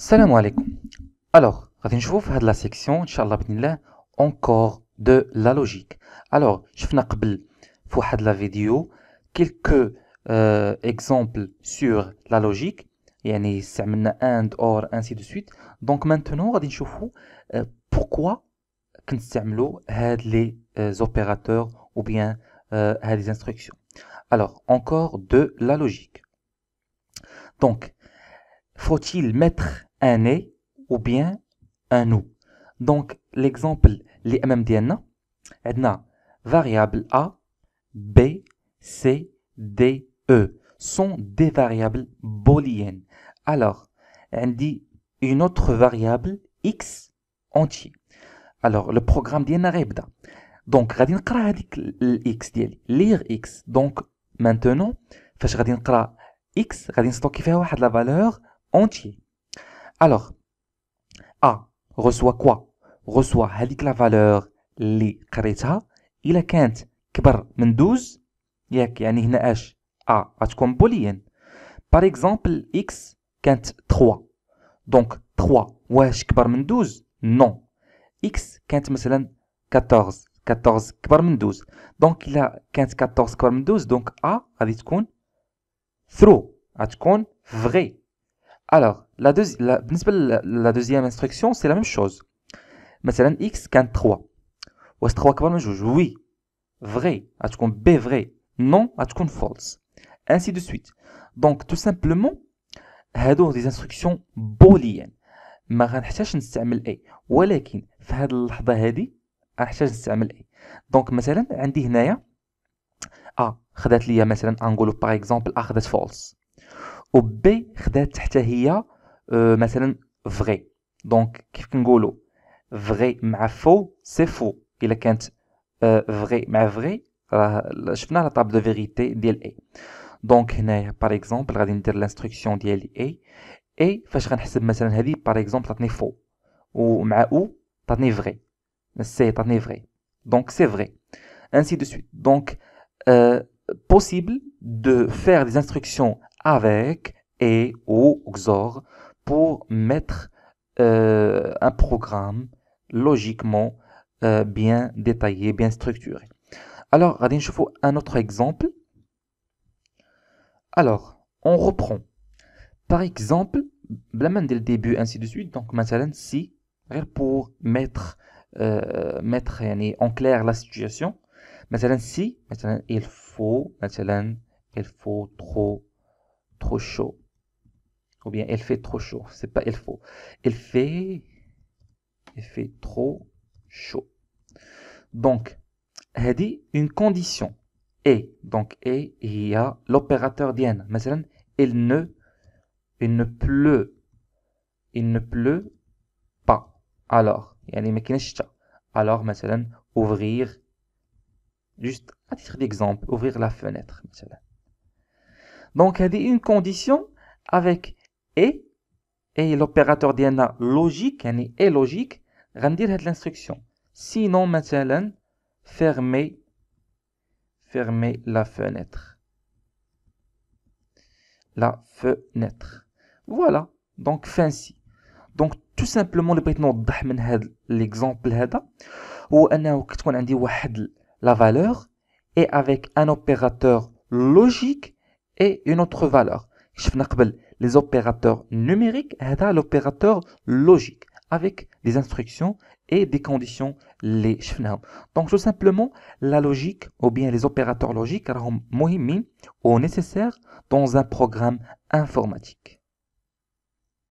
Salam alaikum. Alors, je va vous de la section, encore de la logique. Alors, je vais vous faire la vidéo, quelques euh, exemples sur la logique. Il y a des and, or, ainsi de suite. Donc, maintenant, je va vous euh, pourquoi nous utilisons les euh, opérateurs ou bien euh, les instructions. Alors, encore de la logique. Donc, faut-il mettre un et ou bien un ou. Donc, l'exemple, les MMDN, a variable A, B, C, D, E sont des variables booléennes. Alors, on dit une autre variable x entier. Alors, le programme a Rebda. Donc, on va x lire x. Donc, maintenant, on vais lire « x, on va فيها la valeur entier. Alors, A reçoit quoi Reçoit هذيك la valeur li il il كانت كبر من 12 ياك يعني هنا اش A غتكون بوليان Par exemple, X كانت 3 Donc, 3 واش كبر من 12 Non. X كانت مثلا 14 14 كبر من 12 il a كانت 14 كبر من 12 Donc A غادي تكون true غتكون vrai alors, la, deuxième instruction, c'est la même chose. un x quand 3. Ou est-ce 3 Oui. Vrai. à B vrai Non. à false Ainsi de suite. Donc, tout simplement, il des instructions booliennes. ما غنحتاجش نستعمل ولكن في هذه هذه نستعمل مثلا عندي هنايا خذات ليا مثلا au b, xhda teptehiya, euh, par exemple vrai, donc, c'est kengolo vrai, ma faux, c'est faux, il ila kent euh, vrai, ma vrai, je fais la table de vérité de donc, par exemple, radin te l'instruction de l'instruction. a, fasharin pseb, par exemple, hedi, par exemple, tani faux, ou ma ou, tani vrai, c'est vrai, donc c'est vrai, ainsi de suite, donc, euh, possible de faire des instructions avec et ou XOR pour mettre euh, un programme logiquement euh, bien détaillé, bien structuré. Alors, je vous un autre exemple. Alors, on reprend. Par exemple, blaman dès le début, ainsi de suite. Donc, maintenant, si, pour mettre, euh, en clair la situation, maintenant, si, maintenant, il faut, maintenant, il faut trop trop chaud. Ou bien elle fait trop chaud. C'est pas elle faut. Elle fait, elle fait trop chaud. Donc, elle dit une condition. Et, donc, et, il y a l'opérateur d'ien. il ne, il ne pleut. Il ne pleut pas. Alors, il les alors, ouvrir, juste à titre d'exemple, ouvrir la fenêtre. Donc, il y une condition avec et, et l'opérateur DNA logique, et logique, rendir cette l'instruction. Sinon, maintenant fermer, fermer la fenêtre. La fenêtre. Voilà. Donc, si Donc, tout simplement, le petit nom l'exemple ou هو a la valeur et avec un opérateur logique et une autre valeur. Les opérateurs numériques, c'est l'opérateur logique, avec des instructions et des conditions. Les Donc tout simplement, la logique ou bien les opérateurs logiques sont nécessaires dans un programme informatique.